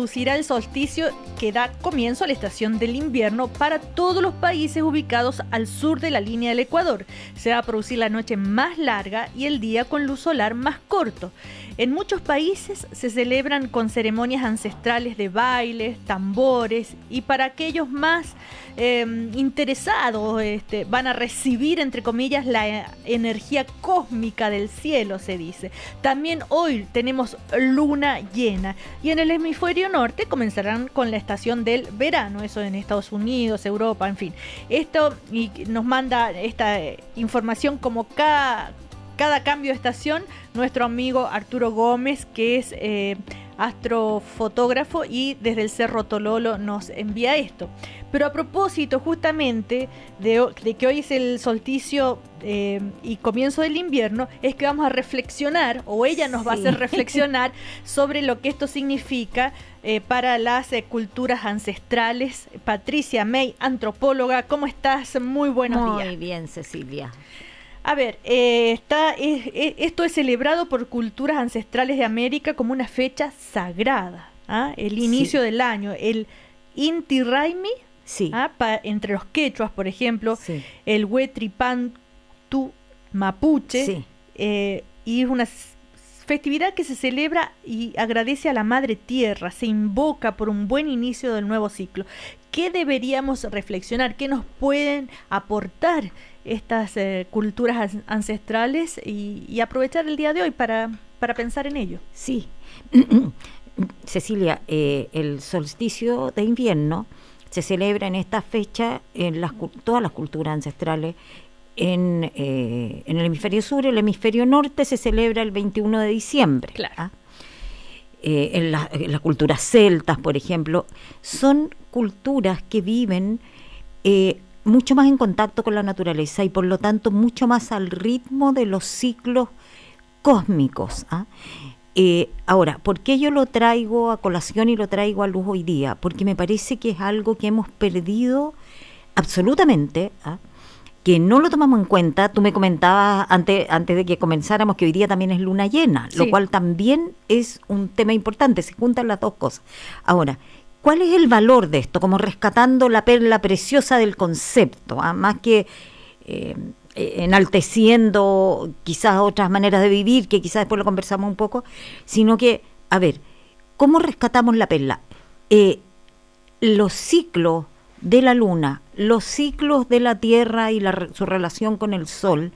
producirá el solsticio que da comienzo a la estación del invierno para todos los países ubicados al sur de la línea del Ecuador. Se va a producir la noche más larga y el día con luz solar más corto. En muchos países se celebran con ceremonias ancestrales de bailes, tambores y para aquellos más Em, interesados este, van a recibir, entre comillas, la energía cósmica del cielo, se dice. También hoy tenemos luna llena y en el hemisferio norte comenzarán con la estación del verano, eso en Estados Unidos, Europa, en fin. Esto nos manda esta eh, información como cada cada cambio de estación, nuestro amigo Arturo Gómez, que es eh, astrofotógrafo, y desde el Cerro Tololo nos envía esto. Pero a propósito justamente de, que hoy es el solsticio eh, y comienzo del invierno, es que vamos a reflexionar, o ella nos va a hacer reflexionar sobre lo que esto significa eh, para las eh, culturas ancestrales. Patricia May, antropóloga, ¿cómo estás? Muy buenos días. Muy bien, Cecilia. A ver, eh, está, esto es celebrado por culturas ancestrales de América como una fecha sagrada, ¿ah? el inicio del año, el Inti Raimi, ¿ah? entre los quechuas, por ejemplo, el el Huetripantu mapuche, eh, y es una festividad que se celebra y agradece a la Madre Tierra, se invoca por un buen inicio del nuevo ciclo. ¿Qué deberíamos reflexionar? ¿Qué nos pueden aportar estas eh, culturas ancestrales y, aprovechar el día de hoy para, para pensar en ello. Sí. Cecilia, eh, el solsticio de invierno se celebra en esta fecha en las, todas las culturas ancestrales. Eh, en, el hemisferio sur, el hemisferio norte se celebra el 21 de diciembre. ¿ah? en, las culturas celtas, por ejemplo, son culturas que viven mucho más en contacto con la naturaleza y por lo tanto mucho más al ritmo de los ciclos cósmicos. ¿ah? Eh, ahora, ¿por qué yo lo traigo a colación y lo traigo a luz hoy día? Porque me parece que es algo que hemos perdido absolutamente, ¿ah? que no lo tomamos en cuenta. Tú me comentabas antes, antes de que comenzáramos que hoy día también es luna llena, lo cual también es un tema importante, se juntan las dos cosas. Ahora, ¿Cuál es el valor de esto? Como rescatando la perla preciosa del concepto, ¿ah? más que eh, e-, enalteciendo quizás otras maneras de vivir, que quizás después lo conversamos un poco, sino que, a ver, ¿cómo rescatamos la perla? Eh, los ciclos de la luna, los ciclos de la Tierra y su relación con el Sol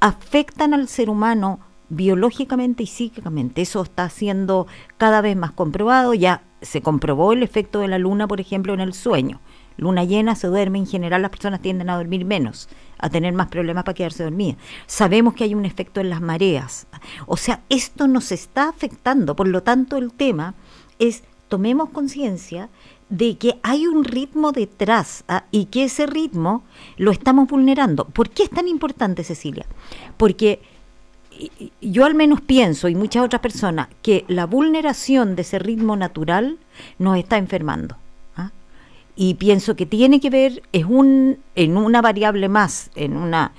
afectan al ser humano biológicamente y psíquicamente. Eso está siendo cada vez más comprobado. Ya se comprobó el efecto de la luna, por ejemplo, en el sueño. Luna llena se duerme, en general las personas tienden a dormir menos, a tener más problemas para quedarse dormidas. Sabemos que hay un efecto en las mareas. O sea, esto nos está afectando, por lo tanto el tema es tomemos conciencia de que hay un ritmo detrás ah, y que ese ritmo lo estamos vulnerando. ¿Por qué es tan importante, Cecilia? Porque yo al menos pienso, y muchas otras personas, que la vulneración de ese ritmo natural nos está enfermando. ¿ah? Y pienso que tiene que ver, es un, en una variable más, en una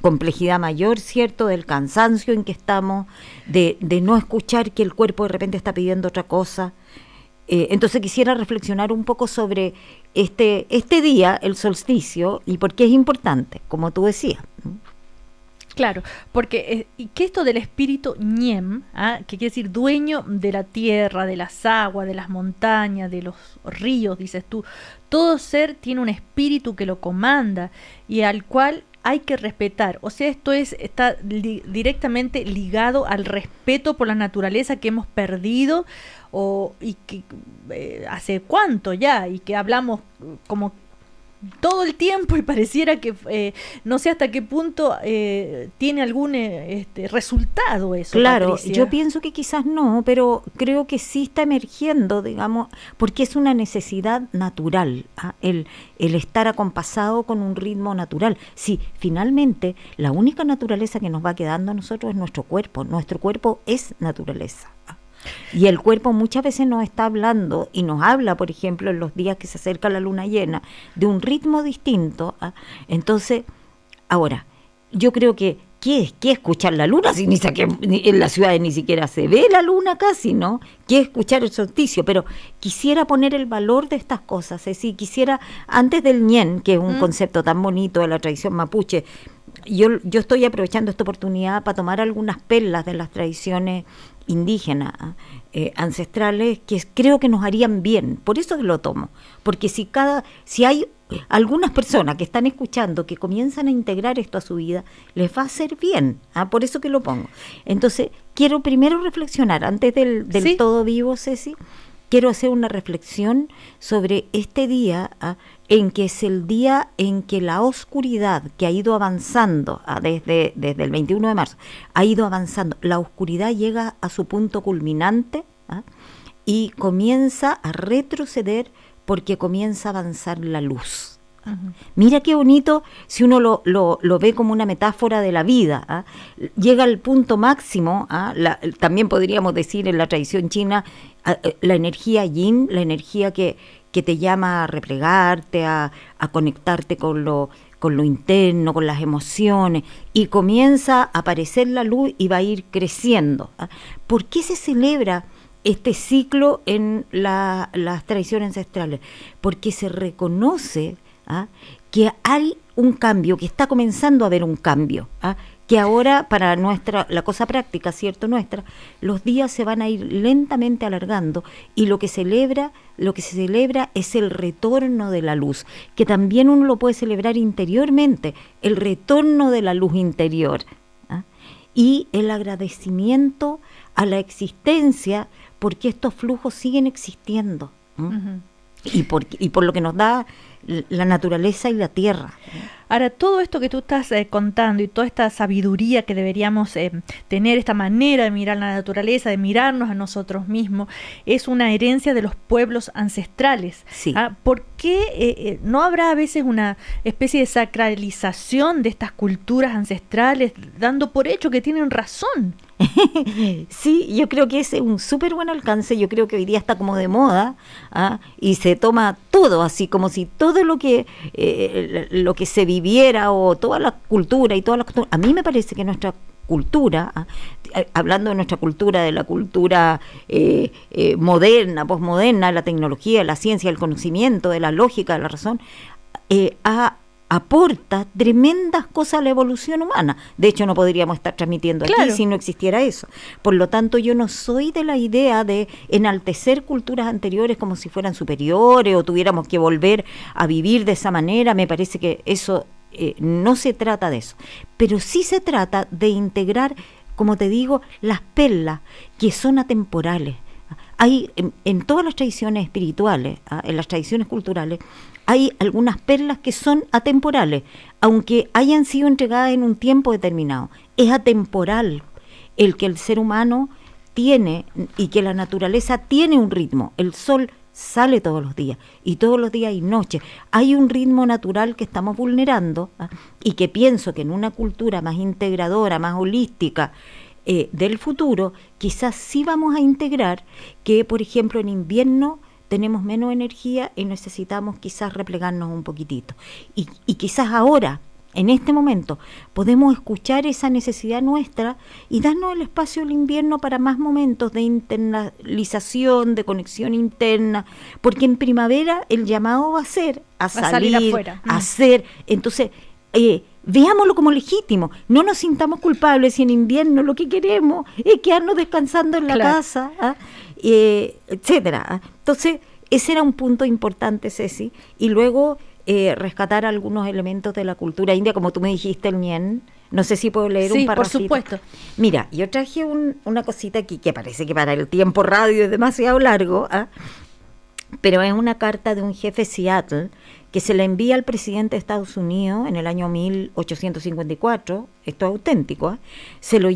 complejidad mayor, ¿cierto? Del cansancio en que estamos, de, no escuchar que el cuerpo de repente está pidiendo otra cosa. Eh, entonces quisiera reflexionar un poco sobre este, este día, el solsticio, y por qué es importante, como tú decías. Claro, porque eh, que esto del espíritu ñem, ¿ah? que quiere decir dueño de la tierra, de las aguas, de las montañas, de los ríos, dices tú, todo ser tiene un espíritu que lo comanda y al cual hay que respetar. O sea, esto es, está directamente ligado al respeto por la naturaleza que hemos perdido o, y que eh, hace cuánto ya, y que hablamos como todo el tiempo y pareciera que eh, no sé hasta qué punto eh, tiene algún eh, este, resultado eso. Claro, yo pienso que quizás no, pero creo que sí está emergiendo, digamos, porque es una necesidad natural ¿ah? el, el estar acompasado con un ritmo natural. Sí, finalmente la única naturaleza que nos va quedando a nosotros es nuestro cuerpo, nuestro cuerpo es naturaleza. ¿ah? Y el cuerpo muchas veces nos está hablando y nos habla, por ejemplo, en los días que se acerca la luna llena, de un ritmo distinto. ¿ah? Entonces, ahora, yo creo que ¿qué es? ¿Qué escuchar la luna? Si ni en la ciudad ni siquiera se ve la luna casi, ¿no? ¿Qué escuchar el solsticio? Pero quisiera poner el valor de estas cosas, es decir, quisiera, antes del ñen, que es un mm. concepto tan bonito de la tradición mapuche, yo, yo estoy aprovechando esta oportunidad para tomar algunas perlas de las tradiciones indígenas, eh, ancestrales que creo que nos harían bien. Por eso lo tomo. Porque si cada, si hay algunas personas que están escuchando que comienzan a integrar esto a su vida, les va a hacer bien. ¿ah? Por eso que lo pongo. Entonces, quiero primero reflexionar, antes del, del todo vivo, Ceci, quiero hacer una reflexión sobre este día. ¿ah? en que es el día en que la oscuridad que ha ido avanzando ah, desde, desde el 21 de marzo, ha ido avanzando, la oscuridad llega a su punto culminante ah, y comienza a retroceder porque comienza a avanzar la luz. Ah, mira qué bonito si uno lo, ve como una metáfora de la vida. Llega al punto máximo, también podríamos decir en la tradición china, eh, la energía yin, la energía que, que te llama a replegarte, a, conectarte con lo, con lo interno, con las emociones, y comienza a aparecer la luz y va a ir creciendo. ¿ah? ¿Por qué se celebra este ciclo en las tradiciones ancestrales? Porque se reconoce ¿ah? que hay un cambio, que está comenzando a haber un cambio, ¿ah? que ahora para nuestra, la cosa práctica, ¿cierto? Nuestra, los días se van a ir lentamente alargando y lo que celebra, lo que se celebra es el retorno de la luz, que también uno lo puede celebrar interiormente, el retorno de la luz interior ¿ah? y el agradecimiento a la existencia porque estos flujos siguen existiendo. y, por, y por lo que nos da la naturaleza y la tierra. Ahora, todo esto que tú estás eh, contando y toda esta sabiduría que deberíamos eh, tener, esta manera de mirar la naturaleza, de mirarnos a nosotros mismos, es una herencia de los pueblos ancestrales. ¿ah? ¿Por qué eh, no habrá a veces una especie de sacralización de estas culturas ancestrales, dando por hecho que tienen razón? sí, yo creo que es un súper buen alcance, yo creo que hoy día está como de moda ¿ah? y se toma todo, así como si todo lo que, eh, lo que se viviera o toda la cultura y todas las A mí me parece que nuestra cultura, ¿ah? eh, hablando de nuestra cultura, de la cultura eh, eh, moderna, posmoderna, la tecnología, la ciencia, el conocimiento, de la lógica, de la razón, eh, ha aporta tremendas cosas a la evolución humana. De hecho, no podríamos estar transmitiendo aquí si no existiera eso. Por lo tanto, yo no soy de la idea de enaltecer culturas anteriores como si fueran superiores o tuviéramos que volver a vivir de esa manera. Me parece que eso eh, no se trata de eso. Pero sí se trata de integrar, como te digo, las perlas que son atemporales. Hay en, todas las tradiciones espirituales, ah, en las tradiciones culturales, hay algunas perlas que son atemporales, aunque hayan sido entregadas en un tiempo determinado. Es atemporal el que el ser humano tiene y que la naturaleza tiene un ritmo. El sol sale todos los días y todos los días y noches. Hay un ritmo natural que estamos vulnerando ¿ah? y que pienso que en una cultura más integradora, más holística eh, del futuro, quizás sí vamos a integrar que, por ejemplo, en invierno tenemos menos energía y necesitamos quizás replegarnos un poquitito. Y, quizás ahora, en este momento, podemos escuchar esa necesidad nuestra y darnos el espacio el invierno para más momentos de internalización, de conexión interna, porque en primavera el llamado va a ser a, salir, a afuera. a mm. hacer. Entonces, eh, veámoslo como legítimo. No nos sintamos culpables si en invierno lo que queremos es quedarnos descansando en la casa, ¿ah? eh, etcétera. ¿ah? Entonces, ese era un punto importante, Ceci. Y luego eh, rescatar algunos elementos de la cultura india, como tú me dijiste, el Nien. No sé si puedo leer sí, un parrafito. Sí, por supuesto. Mira, yo traje una cosita aquí que parece que para el tiempo radio es demasiado largo, ¿ah? pero es una carta de un jefe Seattle que se le envía al presidente de Estados Unidos en el año 1854, esto es auténtico, ¿eh? se lo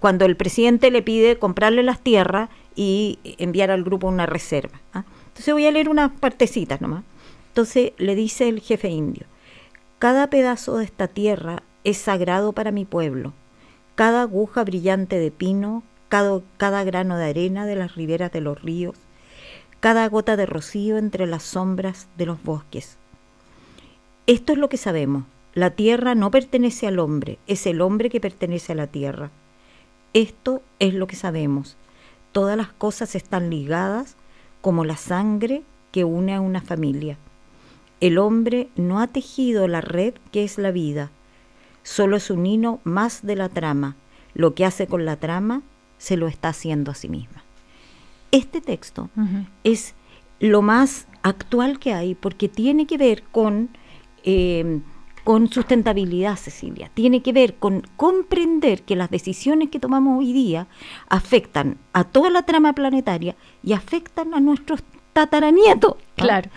cuando el presidente le pide comprarle las tierras y enviar al grupo una reserva. ¿ah? Entonces voy a leer unas partecitas nomás. Entonces le dice el jefe indio, cada pedazo de esta tierra es sagrado para mi pueblo, cada aguja brillante de pino, cada grano de arena de las riberas de los ríos, cada gota de rocío entre las sombras de los bosques. Esto es lo que sabemos. La tierra no pertenece al hombre, es el hombre que pertenece a la tierra. Esto es lo que sabemos. Todas las cosas están ligadas como la sangre que une a una familia. El hombre no ha tejido la red que es la vida, solo es un hino más de la trama. Lo que hace con la trama se lo está haciendo a sí misma este texto es lo más actual que hay porque tiene que ver con, eh, con sustentabilidad, Cecilia. Tiene que ver con comprender que las decisiones que tomamos hoy día afectan a toda la trama planetaria y afectan a nuestros tataranietos. ¿ah? Claro.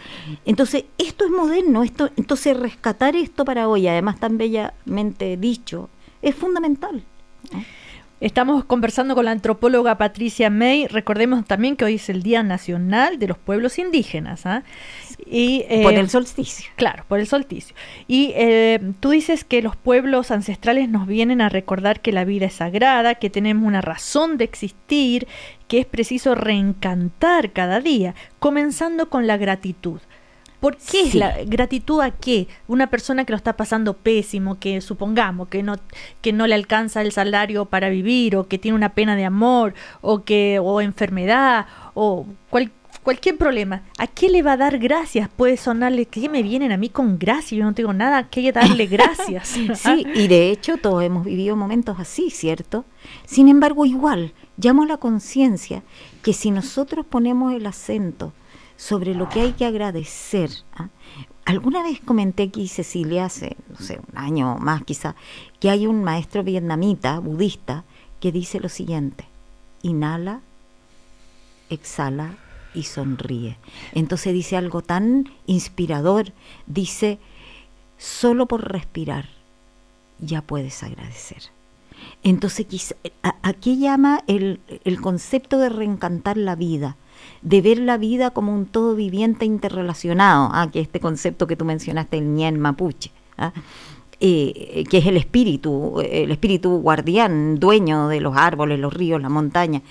Entonces, esto es moderno, esto, entonces rescatar esto para hoy, además tan bellamente dicho, es fundamental. Estamos conversando con la antropóloga Patricia May. Recordemos también que hoy es el Día Nacional de los Pueblos Indígenas. ¿ah? Y, eh, por el solsticio. Claro, por el solsticio. Y eh, tú dices que los pueblos ancestrales nos vienen a recordar que la vida es sagrada, que tenemos una razón de existir, que es preciso reencantar cada día, comenzando con la gratitud. ¿Por qué es la gratitud a qué? Una persona que lo está pasando pésimo, que supongamos que no, que no le alcanza el salario para vivir, o que tiene una pena de amor, o que, o enfermedad, o cualquier problema, ¿a qué le va a dar gracias? Puede sonarle que me vienen a mí con gracias, yo no tengo nada a que darle gracias. sí, y de hecho todos hemos vivido momentos así, ¿cierto? Sin embargo, igual, llamo la conciencia que si nosotros ponemos el acento sobre lo que hay que agradecer. ¿ah? Alguna vez comenté aquí, Cecilia, hace no sé, un año o más quizá, que hay un maestro vietnamita, budista, que dice lo siguiente, inhala, exhala y sonríe. Entonces dice algo tan inspirador, dice, solo por respirar ya puedes agradecer. Entonces, aquí llama el concepto de reencantar la vida de ver la vida como un todo viviente interrelacionado, a ah, que este concepto que tú mencionaste, el ñan mapuche. Ah, eh, que es el espíritu, el espíritu guardián, dueño de los árboles, los ríos, la montaña.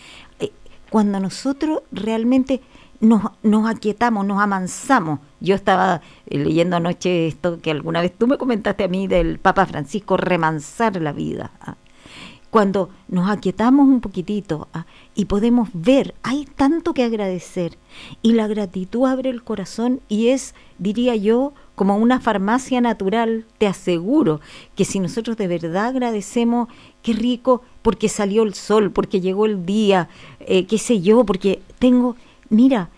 Eh, cuando nosotros realmente nos, nos aquietamos, nos amansamos. Yo estaba eh, leyendo anoche esto que alguna vez tú me comentaste a mí del Papa Francisco, remansar la vida. Ah, cuando nos aquietamos un poquitito ah, y podemos ver, hay tanto que agradecer y la gratitud abre el corazón y es, diría yo, como una farmacia natural, te aseguro que si nosotros de verdad agradecemos, qué rico, porque salió el sol, porque llegó el día, eh, qué sé yo, porque tengo, mira,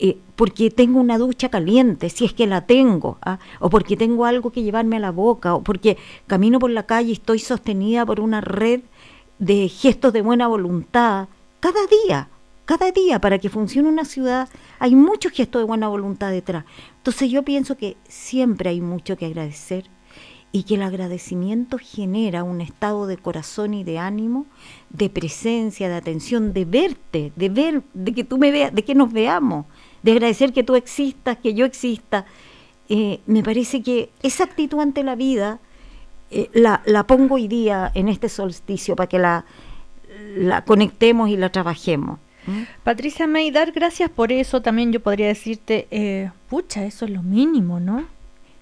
eh, porque tengo una ducha caliente, si es que la tengo, ah, o porque tengo algo que llevarme a la boca, o porque camino por la calle y estoy sostenida por una red de gestos de buena voluntad cada día, cada día para que funcione una ciudad hay muchos gestos de buena voluntad detrás. Entonces yo pienso que siempre hay mucho que agradecer y que el agradecimiento genera un estado de corazón y de ánimo, de presencia, de atención, de verte, de ver, de que tú me veas, de que nos veamos, de agradecer que tú existas, que yo exista. Eh, me parece que esa actitud ante la vida eh, la, la, pongo hoy día en este solsticio para que la, la conectemos y la trabajemos. Patricia May, dar gracias por eso también yo podría decirte, eh, pucha, eso es lo mínimo, ¿no?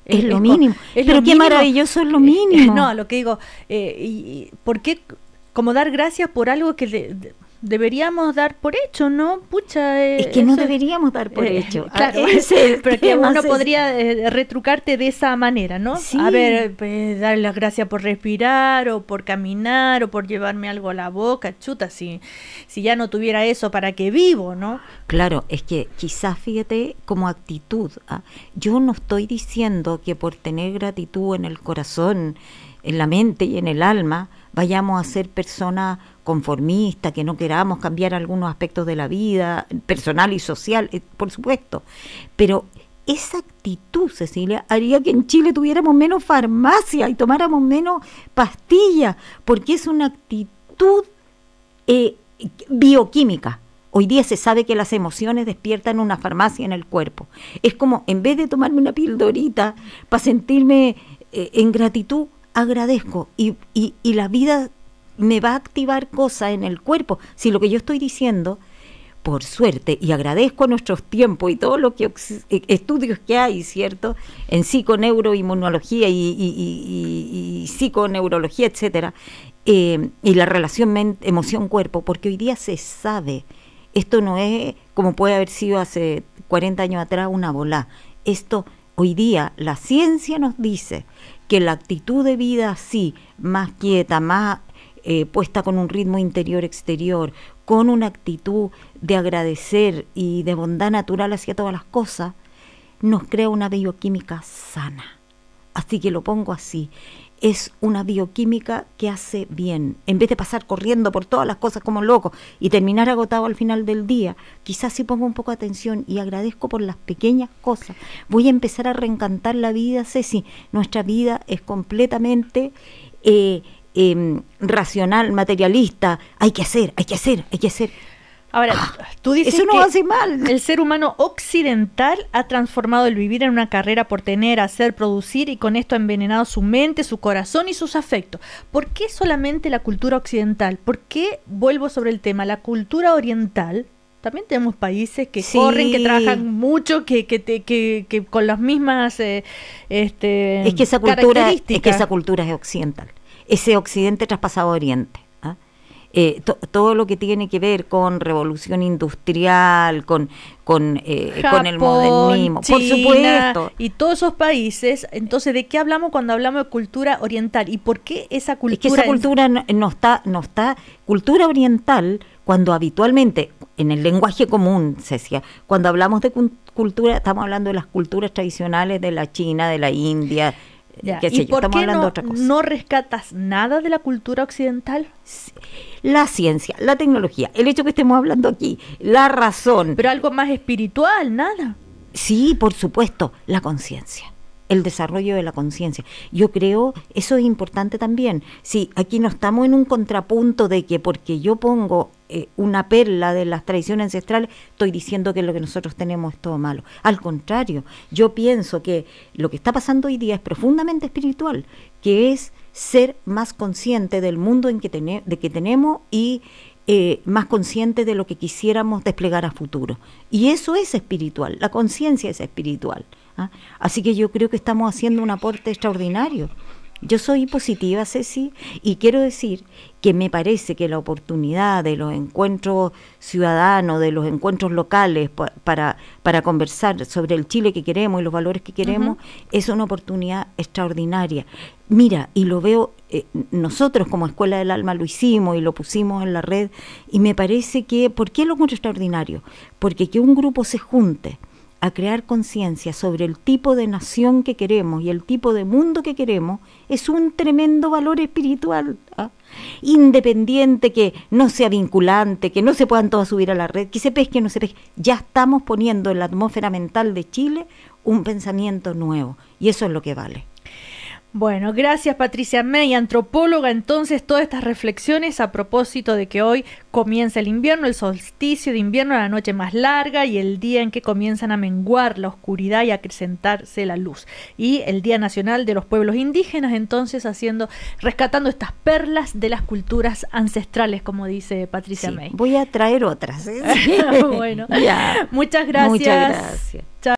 Es, lo mínimo. Pero qué maravilloso es lo eh, mínimo. no, lo que digo, y, ¿por qué como dar gracias por algo que deberíamos dar por hecho, ¿no? Pucha. Eh, es que no deberíamos dar por eh, hecho. Claro, ah, pero que uno podría eh, retrucarte de esa manera, ¿no? A ver, pues, dar las gracias por respirar o por caminar o por llevarme algo a la boca, chuta, si, si ya no tuviera eso, ¿para qué vivo, no? Claro, es que quizás fíjate como actitud. ¿ah? Yo no estoy diciendo que por tener gratitud en el corazón, en la mente y en el alma, vayamos a ser personas conformistas, que no queramos cambiar algunos aspectos de la vida, personal y social, eh, por supuesto. Pero esa actitud, Cecilia, haría que en Chile tuviéramos menos farmacia y tomáramos menos pastillas, porque es una actitud eh, bioquímica. Hoy día se sabe que las emociones despiertan una farmacia en el cuerpo. Es como, en vez de tomarme una pildorita para sentirme eh, en gratitud, agradezco y, y, la vida me va a activar cosas en el cuerpo. Si lo que yo estoy diciendo, por suerte, y agradezco nuestros tiempos y todos los e, estudios que hay, ¿cierto? En psiconeuroinmunología y, y, y, y psiconeurología, etcétera, eh, y la relación emoción-cuerpo, porque hoy día se sabe. Esto no es como puede haber sido hace 40 años atrás una bola. Esto Hoy día la ciencia nos dice que la actitud de vida así, más quieta, más eh, puesta con un ritmo interior-exterior, con una actitud de agradecer y de bondad natural hacia todas las cosas, nos crea una bioquímica sana. Así que lo pongo así es una bioquímica que hace bien. En vez de pasar corriendo por todas las cosas como loco y terminar agotado al final del día, quizás si pongo un poco de atención y agradezco por las pequeñas cosas, voy a empezar a reencantar la vida, Ceci. Nuestra vida es completamente eh, em, racional, materialista. Hay que hacer, hay que hacer, hay que hacer. Ahora, ah, tú dices que el ser humano occidental ha transformado el vivir en una carrera por tener, hacer, producir y con esto ha envenenado su mente, su corazón y sus afectos. ¿Por qué solamente la cultura occidental? ¿Por qué vuelvo sobre el tema? La cultura oriental también tenemos países que corren, que trabajan mucho, que, que, con las mismas eh, este, es que esa cultura, Es que esa cultura es occidental. Ese occidente traspasado a oriente. Eh, todo lo que tiene que ver con revolución industrial, con, con, eh, con el modernismo, por supuesto. Y todos esos países, entonces, ¿de qué hablamos cuando hablamos de cultura oriental? ¿Y por qué esa cultura? Es que esa cultura no, está, no está, cultura oriental, cuando habitualmente, en el lenguaje común, Cecia, cuando hablamos de cultura, estamos hablando de las culturas tradicionales de la China, de la India, ¿Y por qué no, rescatas nada de la cultura occidental? La ciencia, la tecnología, el hecho que estemos hablando aquí, la razón. Pero algo más espiritual, nada. Sí, por supuesto, la conciencia, el desarrollo de la conciencia. Yo creo, eso es importante también. Sí, aquí no estamos en un contrapunto de que porque yo pongo eh, una perla de las tradiciones ancestrales, estoy diciendo que lo que nosotros tenemos es todo malo. Al contrario, yo pienso que lo que está pasando hoy día es profundamente espiritual, que es ser más consciente del mundo en que, de que tenemos y eh, más consciente de lo que quisiéramos desplegar a futuro. Y eso es espiritual, la conciencia es espiritual. ¿ah? Así que yo creo que estamos haciendo un aporte extraordinario. Yo soy positiva, Ceci, y quiero decir que me parece que la oportunidad de los encuentros ciudadanos, de los encuentros locales para, para conversar sobre el Chile que queremos y los valores que queremos, es una oportunidad extraordinaria. Mira, y lo veo, eh, nosotros como Escuela del Alma lo hicimos y lo pusimos en la red, y me parece que, ¿por qué lo encuentro extraordinario? Porque que un grupo se junte, a crear conciencia sobre el tipo de nación que queremos y el tipo de mundo que queremos, es un tremendo valor espiritual. ¿ah? Independiente que no sea vinculante, que no se puedan todos subir a la red, que se pesque no se pesque, ya estamos poniendo en la atmósfera mental de Chile un pensamiento nuevo y eso es lo que vale. Bueno, gracias Patricia May, antropóloga. Entonces, todas estas reflexiones a propósito de que hoy comienza el invierno, el solsticio de invierno, la noche más larga y el día en que comienzan a menguar la oscuridad y a acrecentarse la luz. Y el Día Nacional de los Pueblos Indígenas, entonces haciendo, rescatando estas perlas de las culturas ancestrales, como dice Patricia sí, Voy a traer otras. ¿eh? bueno, muchas gracias. Muchas gracias. Chao.